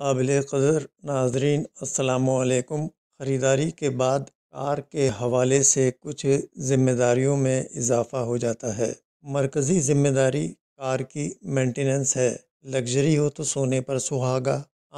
काबिल कदर नाजरीन असलकुम ख़रीदारी के बाद कार के हवाले से कुछ ज़िम्मेदारियों में इजाफ़ा हो जाता है मरकज़ी ज़िम्मेदारी कार की मेंटेनेंस है लग्जरी हो तो सोने पर सुहागा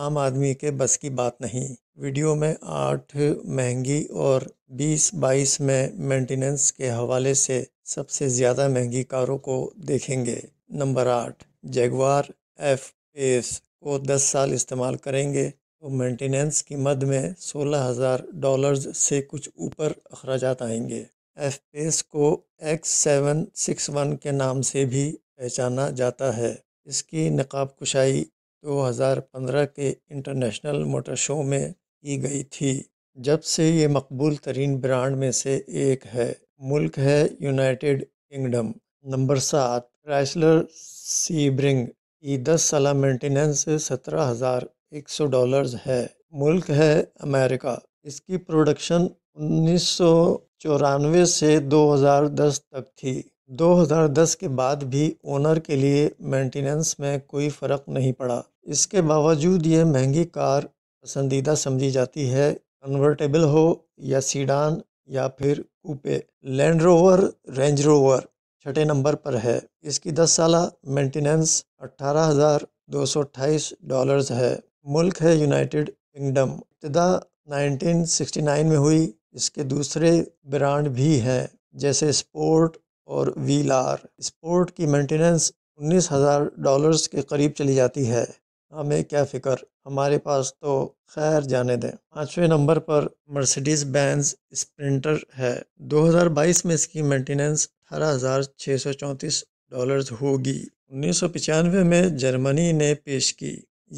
आम आदमी के बस की बात नहीं वीडियो में आठ महंगी और बीस बाईस में मेंटेनेंस के हवाले से सबसे ज़्यादा महंगी कारों को देखेंगे नंबर आठ जगवार एफ पेस को 10 साल इस्तेमाल करेंगे तो मेंटेनेंस की मद में सोलह हज़ार डॉलर्स से कुछ ऊपर अखराज आएंगे एफ पेस को एक्स सेवन सिक्स वन के नाम से भी पहचाना जाता है इसकी नकाब कुशाई 2015 के इंटरनेशनल मोटर शो में की गई थी जब से ये मकबूल तरीन ब्रांड में से एक है मुल्क है यूनाइटेड किंगडम नंबर सात क्राइसलर सीब्रिंग की दस साल मेंटेनेंस सत्रह हज़ार एक सौ डॉलर्स है मुल्क है अमेरिका इसकी प्रोडक्शन उन्नीस सौ चौरानवे से दो हजार दस तक थी 2010 के बाद भी ओनर के लिए मेंटेनेंस में कोई फ़र्क नहीं पड़ा इसके बावजूद ये महंगी कार पसंदीदा समझी जाती है कन्वर्टेबल हो या सीडान या फिर coupe Land Rover Range Rover छठे नंबर पर है इसकी दस साल मेंटेनेंस अट्ठारह हज़ार दो सौ अट्ठाईस डॉलर्स है मुल्क है यूनाइटेड किंगडम इब्तदा 1969 में हुई इसके दूसरे ब्रांड भी हैं जैसे स्पोर्ट और व्हील आर स्पोर्ट की मेंटेनेंस उन्नीस हज़ार डॉलर्स के करीब चली जाती है हमें क्या फ़िक्र हमारे पास तो खैर जाने दें पाँचवें नंबर पर मर्सिडीज़ बैंस स्प्रिंटर है 2022 में इसकी मेंटेनेंस अठारह हज़ार सौ डॉलर्स होगी उन्नीस सौ पचानवे में जर्मनी ने पेश की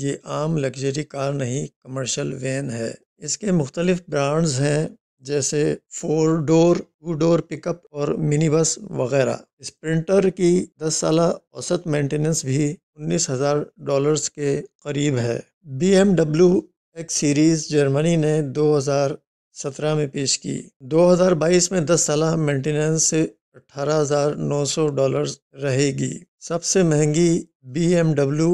ये आम लग्जरी कार नहीं कमर्शल वैन है इसके मुख्तलिफ ब्रांड्स हैं जैसे four door two door pickup और मिनी बस वगैरह स्प्रिंटर की 10 साल औसत मेंटेनेंस भी उन्नीस हज़ार डॉलर्स के करीब है B M W X series Germany ने 2017 में पेश की 2022 में 10 साल मेंटेनेंस अठारह हज़ार नौ सौ डॉलर्स रहेगी सबसे महंगी B M W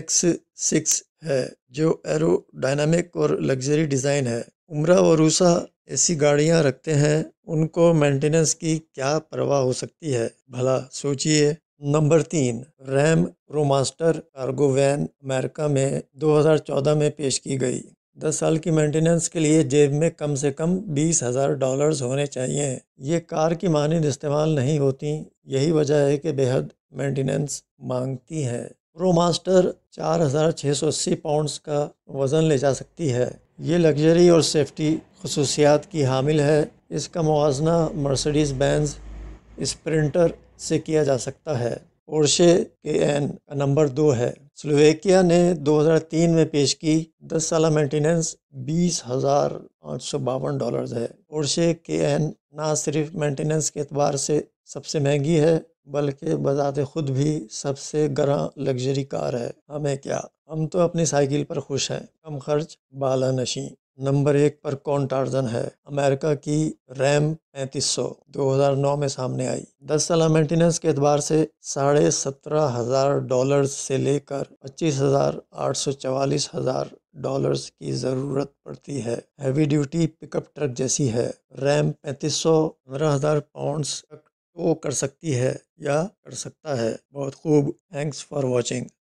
X six है जो एरोडायनामिक और लग्जरी डिज़ाइन है उम्र वरूसा ऐसी गाड़ियां रखते हैं उनको मेंटेनेंस की क्या परवाह हो सकती है भला सोचिए नंबर तीन Ram ProMaster cargo van America में 2014 में पेश की गई दस साल की मेंटेनेंस के लिए जेब में कम से कम बीस हज़ार डॉलर्स होने चाहिए ये कार की मानद इस्तेमाल नहीं होती यही वजह है कि बेहद मेंटेनेंस मांगती है प्रो मास्टर चार हज़ार छः सौ अस्सी पाउंडस का वज़न ले जा सकती है ये लग्जरी और सेफ्टी खसूसियात की हामिल है इसका मुजना मर्सडीज़ बैंस स्प्रिंटर से किया जा सकता है ओरशे के एन का नंबर दो है स्लोवेकिया ने 2003 में पेश की 10 साल मेंटेनेंस बीस हज़ार पाँच सौ बावन डॉलर है पोर्शे के एन ना सिर्फ मेंटेनेंस के अतबार से सबसे महंगी है बल्कि बजात खुद भी सबसे गरा लग्जरी कार है हमें क्या हम तो अपनी साइकिल पर खुश हैं कम खर्च बाला नशी नंबर एक पर कौन टार्जन है अमेरिका की रैम पैंतीस सौ दो हज़ार नौ में सामने आई दस साल मेंटेनेंस के एतबार से साढ़े सत्रह हज़ार डॉलर से लेकर पच्चीस हज़ार आठ सौ चवालीस हज़ार डॉलर्स की ज़रूरत पड़ती है हैवी ड्यूटी पिकअप ट्रक जैसी है रैम पैंतीस सौ पंद्रह हज़ार पाउंड्स तक टो तो कर सकती है या कर सकता है बहुत खूब थैंक्स फॉर वॉचिंग